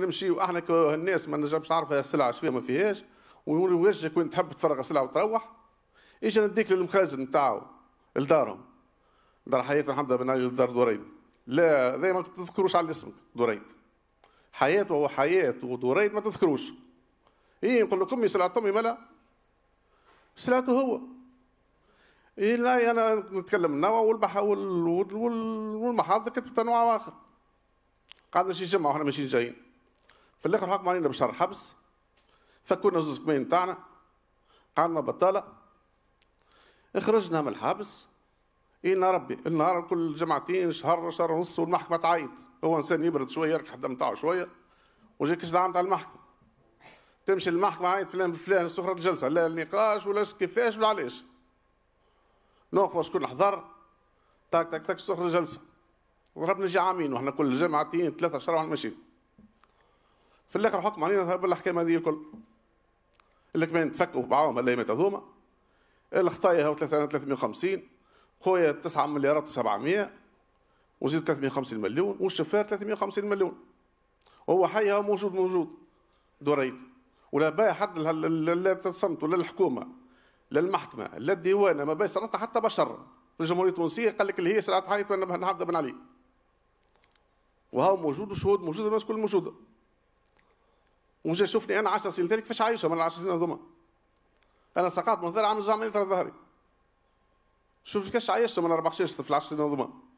نمشيو احنا كالناس ما نجمش نعرف السلعه فيها ما فيهاش ويوجهك وين تحب تفرغ السلعه وتروح ايش نديك للمخازن نتاعو لدارهم دار حياه محمد بن علي دار دريد لا زي ما تذكروش على الاسم دريد حياته هو حياه ودريد ما تذكروش ايه نقول لكم سلعه امي ملا سلعته هو إيه لا انا نتكلم النوى والبحر والمحاضر كتبت نوع اخر قعدنا شي جمعه واحنا ماشيين جايين في الاخر حكم علينا بشهر حبس فكونا زوز كمين تاعنا قعدنا بطالة اخرجنا من الحبس إينا ربي النهار كل جمعتين شهر شهر ونص والمحكمة تعيط هو إنسان يبرد شوية يركح الدم تاعه شوية وجاك دعم تاع المحكمة تمشي المحكمة عيط فلان فلان سخرة الجلسة لا النقاش ولا كيفاش ولا علاش نوقف شكون حضر تاك تاك تاك سخرة الجلسة ضربنا جي عامين وحنا كل جمعتين ثلاثة شهر ماشيين في الاخر حكم علينا بالحكايه طيب، هذه الكل اللي كمان تفكوا بعضهم الايامات هذوما الخطايا هو 350 خويا 9 مليارات و700 وزيد 350 مليون والشفار 350 مليون هو حي هو موجود موجود دوريد ولا باي حد لا تصمت ولا الحكومه لا المحكمه لا الديوانه ما باي صنعتها حتى بشر في الجمهوريه التونسيه قال لك اللي هي سرعه حي نعبد بن علي وهو موجود والشهود موجوده والناس كل موجوده وجا شوفني انا 10 سنين تالي كيفاش عايشهم انا 10 سنين هذوما انا سقطت من الظهر عامل جامعه ترى ظهري شوف كيفاش عايشت انا 14 في 10 سنين هذوما